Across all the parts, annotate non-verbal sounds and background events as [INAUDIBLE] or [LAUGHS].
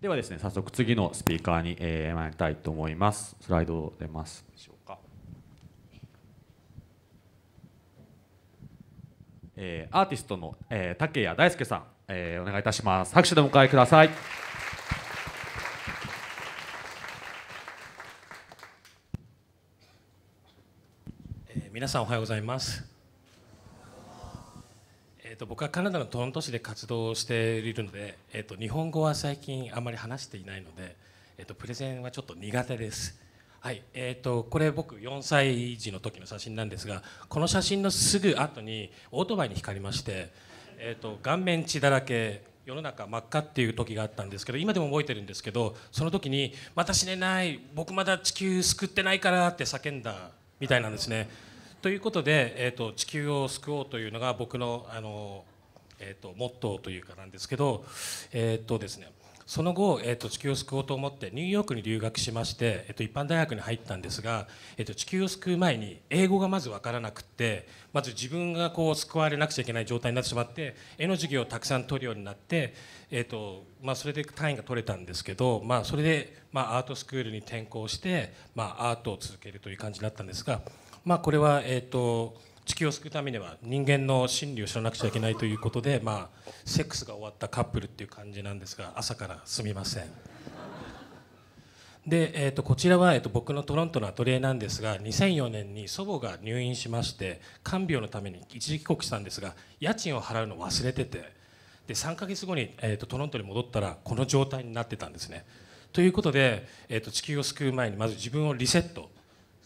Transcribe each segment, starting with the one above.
ではですね早速次のスピーカーに、えー、参りたいと思いますスライド出ますでしょうか、えー、アーティストの、えー、竹谷大輔さん、えー、お願いいたします拍手でお迎えくださいえ皆さんおはようございますえーと、僕はカナダのトロント市で活動しているので、えーと、日本語は最近あまり話していないので、えーと、プレゼンはちょっと苦手です。はいえー、とこれ僕4歳児の時の写真なんですがこの写真のすぐ後にオートバイに光りまして、えー、と顔面血だらけ世の中真っ赤っていう時があったんですけど今でも覚えてるんですけどその時に「また死ねない僕まだ地球救ってないから」って叫んだみたいなんですね。ということで、えーと、地球を救おうというのが僕のあの、えーと、モットーというかなんですけど、えっ、ー、とですね、その後、えーと、地球を救おうと思ってニューヨークに留学しまして、えーと、一般大学に入ったんですが、えー、と地球を救う前に英語がまず分からなくてまず自分がこう救われなくちゃいけない状態になってしまって絵の授業をたくさん取るようになって、えーとまあ、それで単位が取れたんですけど、まあ、それで、まあ、アートスクールに転校して、まあ、アートを続けるという感じになったんですが。まあ、これは、えーと、地球を救うためには人間の心理を知らなくちゃいけないということで、まあ、セックスが終わったカップルっていう感じなんですが朝からすみません。で、えーと、こちらは、えーと、僕のトロントのアトリエなんですが2004年に祖母が入院しまして看病のために一時帰国したんですが家賃を払うのを忘れててで3ヶ月後に、えーと、とトロントに戻ったらこの状態になってたんですね。ということで、えー、と地球を救う前にまず自分をリセット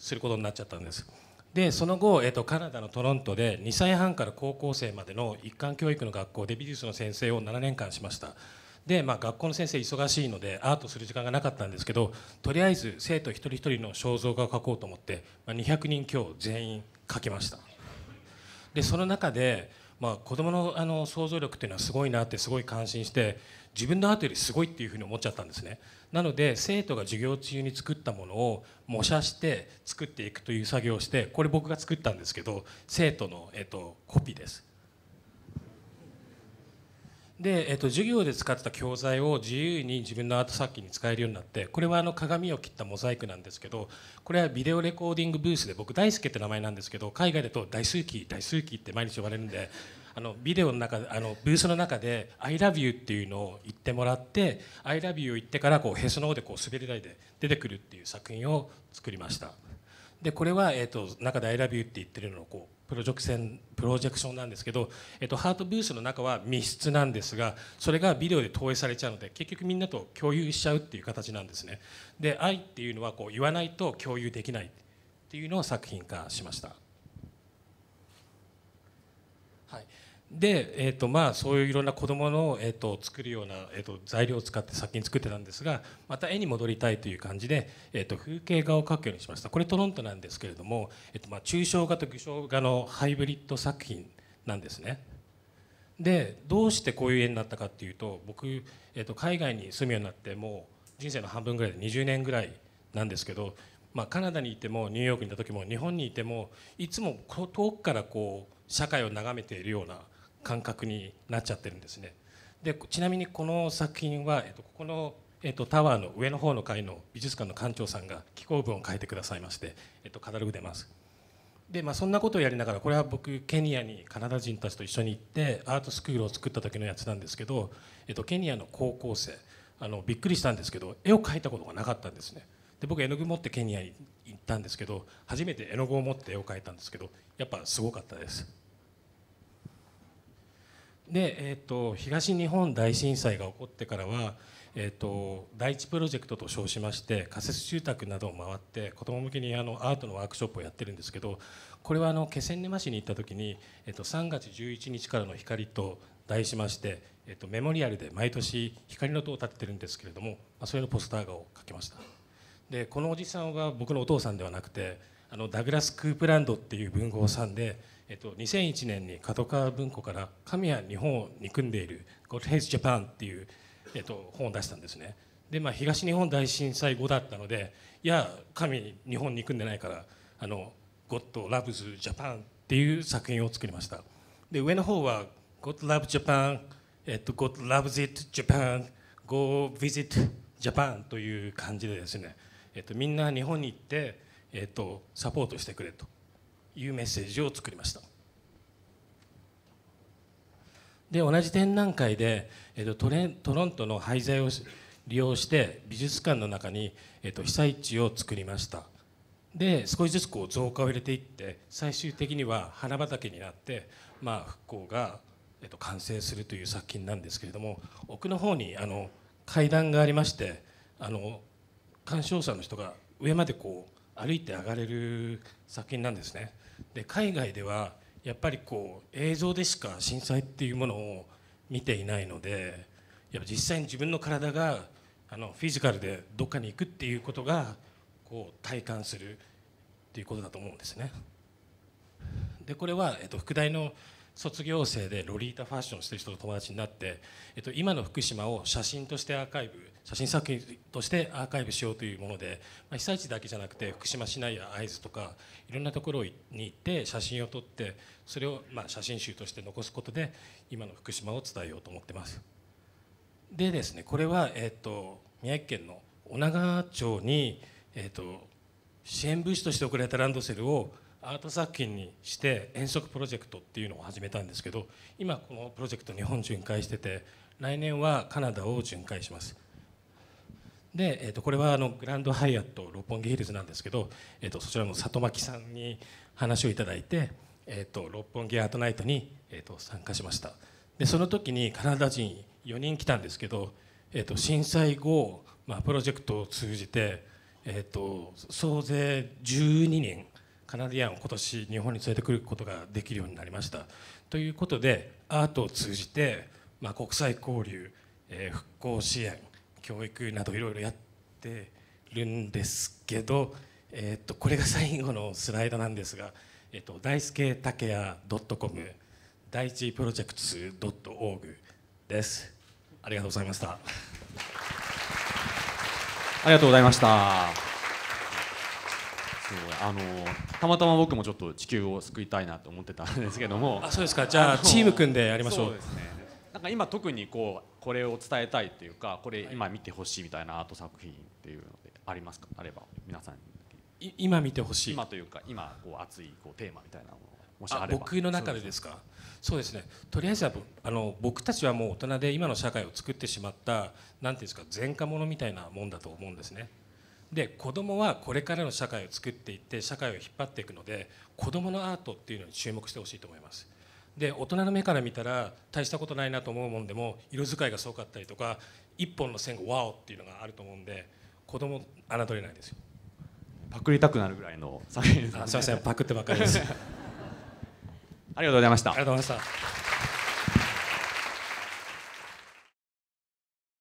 することになっちゃったんですでその後、えーと、カナダのトロントで2歳半から高校生までの一貫教育の学校で美術の先生を7年間しましたで、まあ、学校の先生忙しいのでアートする時間がなかったんですけどとりあえず生徒一人一人の肖像画を描こうと思って、まあ、200人強全員描きましたでその中でまあ、子供のあの想像力っていうのはすごいなってすごい感心して自分のアートよりすごいっていうふうに思っちゃったんですねなので生徒が授業中に作ったものを模写して作っていくという作業をしてこれ僕が作ったんですけど生徒の、えっと、コピーですで、えーと、授業で使ってた教材を自由に自分のアート作品に使えるようになってこれはあの鏡を切ったモザイクなんですけどこれはビデオレコーディングブースで僕大輔って名前なんですけど海外だと大数記大数記って毎日呼ばれるんであのビデオの中あのブースの中で「ILOVEYOU」っていうのを言ってもらって「ILOVEYOU」を言ってからこうへその方でこう滑り台で出てくるっていう作品を作りました。でこれは、えーと、と中で「ILOVEYOU」って言ってるのをこうプロジェクションプロジェクションなんですけど、えっと、ハートブースの中は密室なんですがそれがビデオで投影されちゃうので結局みんなと共有しちゃうっていう形なんですねで愛っていうのはこう言わないと共有できないっていうのを作品化しましたはいで、えーとまあ、そういういろんな子どもの、えーと、作るような、えーと、材料を使って作品作ってたんですがまた絵に戻りたいという感じで、えーと、と風景画を描くようにしましたこれトロントなんですけれども、えーとまあ、抽象画と具象画のハイブリッド作品なんですね。でどうしてこういう絵になったかっていうと僕、えー、と海外に住むようになってもう人生の半分ぐらいで20年ぐらいなんですけど、まあ、カナダにいてもニューヨークにいた時も日本にいてもいつも遠くからこう社会を眺めているような。感覚になっちゃってるんですねでちなみにこの作品は、えっと、ここの、えっと、タワーの上の方の階の美術館の館長さんが紀行文を書いてくださいまして、えっと、カタログ出ますで、まあ、そんなことをやりながらこれは僕ケニアにカナダ人たちと一緒に行ってアートスクールを作った時のやつなんですけど、えっと、ケニアの高校生あのびっくりしたんですけど絵を描いたことがなかったんですねで僕絵の具持ってケニアに行ったんですけど初めて絵の具を持って絵を描いたんですけどやっぱすごかったですで、えーと、東日本大震災が起こってからは、えーと、第一プロジェクトと称しまして仮設住宅などを回って子ども向けにあのアートのワークショップをやってるんですけどこれはあの気仙沼市に行った時に、えーと、と3月11日からの光と題しまして、えー、とメモリアルで毎年光の塔を建ててるんですけれども、まあ、それのポスター画を描きました。でこのおじさんが僕のお父さんではなくてあのダグラス・クープランドっていう文豪さんで、えっと、2001年に角川文庫から「神や日本を憎んでいるゴッドヘイズ・ジャパン」っていう、えっと、本を出したんですねで、まあ、東日本大震災後だったのでいや神日本憎んでないからあのゴッド・ラブズ・ジャパンっていう作品を作りましたで上の方はゴッド・ラブ・ジャパン、えっと、ゴッド・ラブ・ジット・ジャパン Go Visit Japan という感じでですねえっと、みんな日本に行って、えっと、サポートしてくれというメッセージを作りましたで同じ展覧会で、えっと、トレトロントの廃材を利用して美術館の中に、えっと、被災地を作りましたで少しずつこう増加を入れていって最終的には花畑になって、まあ、復興が、えっと、完成するという作品なんですけれども奥の方にあの階段がありましてあの鑑賞者の人が上までこう歩いて上がれる作品なんですね。で海外ではやっぱりこう映像でしか震災っていうものを見ていないのでやっぱ実際に自分の体があのフィジカルでどっかに行くっていうことがこう体感するっていうことだと思うんですね。でこれは、えっと、副題の卒業生でロリータファッションしてる人と友達になって、えっと、今の福島を写真としてアーカイブ写真作品としてアーカイブしようというもので、まあ、被災地だけじゃなくて福島市内や会津とかいろんなところに行って写真を撮ってそれをまあ写真集として残すことで今の福島を伝えようと思ってます。でですねこれは、えっと、宮城県の女川町に、えっと、支援物資として送られたランドセルをアート作品にして遠足プロジェクトっていうのを始めたんですけど今このプロジェクト日本巡回してて来年はカナダを巡回しますで、えー、とこれはあのグランドハイアット六本木ヒルズなんですけど、えー、とそちらの里巻さんに話をいただいて、えー、と六本木アートナイトに、えー、と参加しましたでその時にカナダ人4人来たんですけど、えー、と震災後、まあ、プロジェクトを通じて、えー、と総勢12人カナディアンを今年日本に連れてくることができるようになりましたということでアートを通じて、まあ、国際交流、えー、復興支援教育などいろいろやってるんですけど、えー、っとこれが最後のスライドなんですが、えー、っと大輔竹也 .com 第一プロジェクト .org ですありがとうございましたありがとうございましたすごいあのたまたま僕もちょっと地球を救いたいなと思ってたんですけどもあそうですかじゃあチーム組んでやりましょうそうですねなんか今特にこうこれを伝えたいっていうかこれ今見てほしいみたいなアート作品っていうのでありますかあれば皆さんに今見てほしい今というか今こう熱いこうテーマみたいなものもしあれば僕の中でですかそうですねとりあえずはあの僕たちはもう大人で今の社会を作ってしまったなんていうんですか前科者みたいなもんだと思うんですねで子どもはこれからの社会を作っていって社会を引っ張っていくので子どものアートっていうのに注目してほしいと思います。で大人の目から見たら大したことないなと思うもんでも色使いがすごかったりとか一本の線がワオっていうのがあると思うんで子供侮れないですよパクりたくなるぐらいの作品です、ね、すみませんパクってばっかりです [LAUGHS] ありがとうございましたありがとうございました